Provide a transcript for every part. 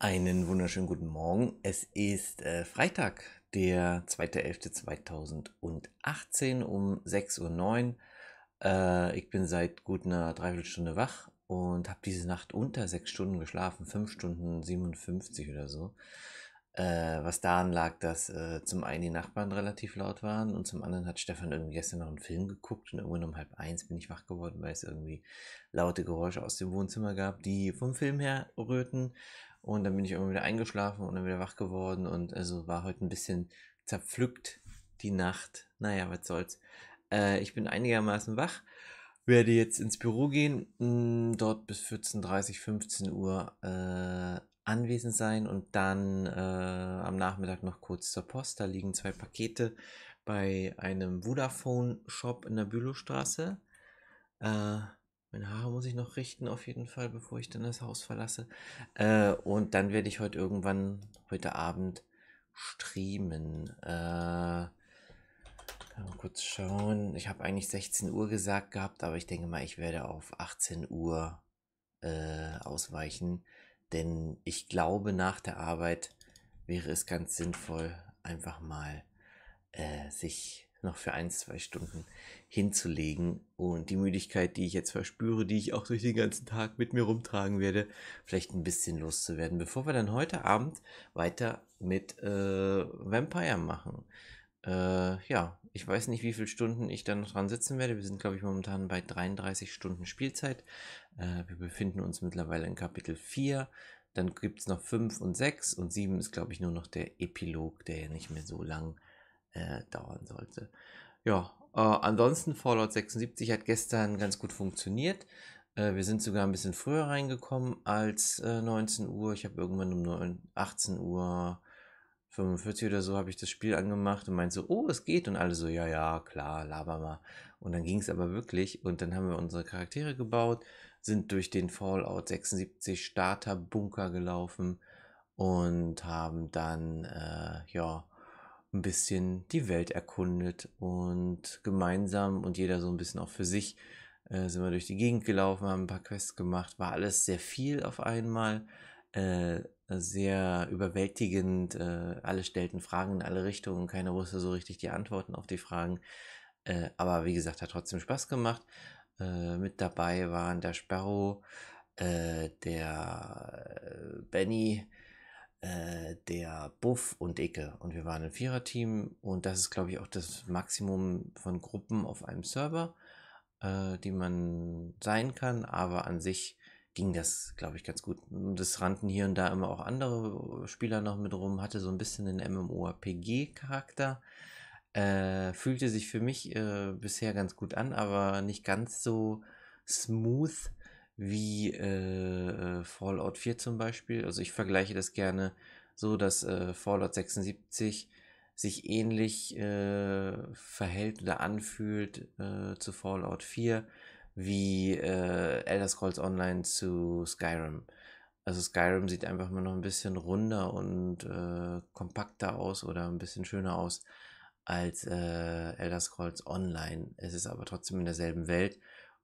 Einen wunderschönen guten Morgen. Es ist äh, Freitag, der 2.11.2018 um 6.09 Uhr. Äh, ich bin seit gut einer Dreiviertelstunde wach und habe diese Nacht unter sechs Stunden geschlafen, 5 Stunden 57 oder so. Äh, was daran lag, dass äh, zum einen die Nachbarn relativ laut waren und zum anderen hat Stefan irgendwie gestern noch einen Film geguckt und irgendwann um halb eins bin ich wach geworden, weil es irgendwie laute Geräusche aus dem Wohnzimmer gab, die vom Film her rührten. Und dann bin ich immer wieder eingeschlafen und dann wieder wach geworden und also war heute ein bisschen zerpflückt die Nacht. Naja, was soll's. Äh, ich bin einigermaßen wach, werde jetzt ins Büro gehen, mh, hm, dort bis 14.30, 15 Uhr äh, anwesend sein und dann äh, am Nachmittag noch kurz zur Post. Da liegen zwei Pakete bei einem Vodafone-Shop in der Bülowstraße. Äh, meine Haare muss ich noch richten, auf jeden Fall, bevor ich dann das Haus verlasse. Äh, und dann werde ich heute irgendwann, heute Abend, streamen. Äh, mal kurz schauen. Ich habe eigentlich 16 Uhr gesagt gehabt, aber ich denke mal, ich werde auf 18 Uhr äh, ausweichen. Denn ich glaube, nach der Arbeit wäre es ganz sinnvoll, einfach mal äh, sich noch für ein, zwei Stunden hinzulegen. Und die Müdigkeit, die ich jetzt verspüre, die ich auch durch den ganzen Tag mit mir rumtragen werde, vielleicht ein bisschen loszuwerden, bevor wir dann heute Abend weiter mit äh, Vampire machen. Äh, ja, ich weiß nicht, wie viele Stunden ich dann noch dran sitzen werde. Wir sind, glaube ich, momentan bei 33 Stunden Spielzeit. Äh, wir befinden uns mittlerweile in Kapitel 4. Dann gibt es noch 5 und 6 und 7 ist, glaube ich, nur noch der Epilog, der ja nicht mehr so lang ist äh, dauern sollte. Ja, äh, ansonsten Fallout 76 hat gestern ganz gut funktioniert. Äh, wir sind sogar ein bisschen früher reingekommen als 19 äh, Uhr. Ich habe irgendwann um 9, 18 Uhr 45 oder so habe ich das Spiel angemacht und meinte so, oh, es geht. Und alle so, ja, ja, klar, laber mal. Und dann ging es aber wirklich. Und dann haben wir unsere Charaktere gebaut, sind durch den Fallout 76 Starter Bunker gelaufen und haben dann, äh, ja, ein bisschen die Welt erkundet und gemeinsam und jeder so ein bisschen auch für sich äh, sind wir durch die Gegend gelaufen, haben ein paar Quests gemacht, war alles sehr viel auf einmal, äh, sehr überwältigend, äh, alle stellten Fragen in alle Richtungen, keiner wusste so richtig die Antworten auf die Fragen, äh, aber wie gesagt, hat trotzdem Spaß gemacht. Äh, mit dabei waren der Sparrow, äh, der Benny, äh, der Buff und Icke. Und wir waren ein Viererteam und das ist, glaube ich, auch das Maximum von Gruppen auf einem Server, äh, die man sein kann. Aber an sich ging das, glaube ich, ganz gut. Das rannten hier und da immer auch andere Spieler noch mit rum, hatte so ein bisschen den MMORPG-Charakter. Äh, fühlte sich für mich äh, bisher ganz gut an, aber nicht ganz so smooth wie äh, äh Fallout 4 zum Beispiel. Also ich vergleiche das gerne so, dass äh, Fallout 76 sich ähnlich äh, verhält oder anfühlt äh, zu Fallout 4 wie äh, Elder Scrolls Online zu Skyrim. Also Skyrim sieht einfach mal noch ein bisschen runder und kompakter aus oder ein bisschen schöner aus als Elder Scrolls Online. Es ist aber trotzdem in derselben Welt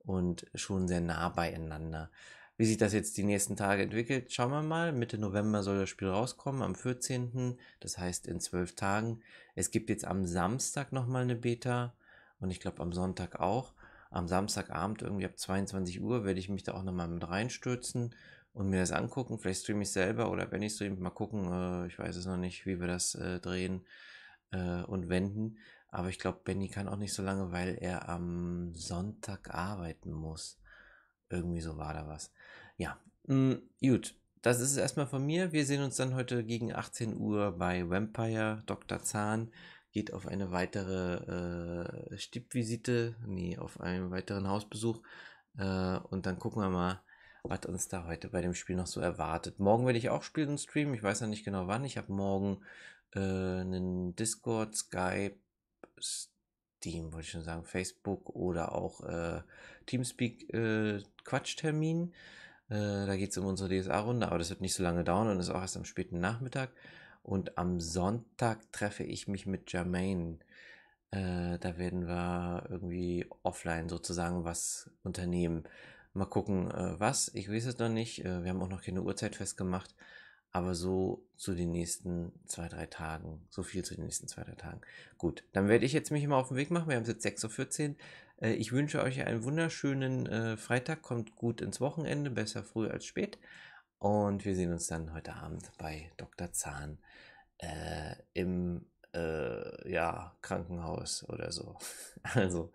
und schon sehr nah beieinander. Wie sich das jetzt die nächsten Tage entwickelt, schauen wir mal. Mitte November soll das Spiel rauskommen, am 14., das heißt in zwölf Tagen. Es gibt jetzt am Samstag nochmal eine Beta und ich glaube am Sonntag auch. Am Samstagabend irgendwie ab 22 Uhr werde ich mich da auch nochmal mit reinstürzen und mir das angucken. Vielleicht streame ich selber oder wenn ich streame, mal gucken. Äh, ich weiß es noch nicht, wie wir das äh, drehen äh, und wenden. Aber ich glaube, Benny kann auch nicht so lange, weil er am Sonntag arbeiten muss. Irgendwie so war da was. Ja, mh, mm, gut. Das ist es erstmal von mir. Wir sehen uns dann heute gegen 18 Uhr bei Vampire. Dr. Zahn geht auf eine weitere äh, Stippvisite, nee, auf einen weiteren Hausbesuch. Äh, und dann gucken wir mal, was uns da heute bei dem Spiel noch so erwartet. Morgen werde ich auch spielen und streamen. Ich weiß noch nicht genau wann. Ich habe morgen äh, einen Discord, Skype, Steam, wollte ich schon sagen, Facebook oder auch äh, Teamspeak äh, Quatschtermin. Äh, da geht es um unsere DSA-Runde, aber das wird nicht so lange dauern und ist auch erst am späten Nachmittag. Und am Sonntag treffe ich mich mit Jermaine. Äh, da werden wir irgendwie offline sozusagen was unternehmen. Mal gucken, äh, was. Ich weiß es noch nicht. Äh, wir haben auch noch keine Uhrzeit festgemacht aber so zu den nächsten zwei, drei Tagen. So viel zu den nächsten zwei, drei Tagen. Gut, dann werde ich jetzt mich mal auf den Weg machen. Wir haben es jetzt 6.14 Uhr. Äh, ich wünsche euch einen wunderschönen äh, Freitag. Kommt gut ins Wochenende, besser früh als spät. Und wir sehen uns dann heute Abend bei Dr. Zahn äh, im äh, ja, Krankenhaus oder so. Also,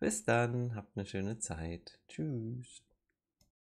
bis dann, habt eine schöne Zeit. Tschüss.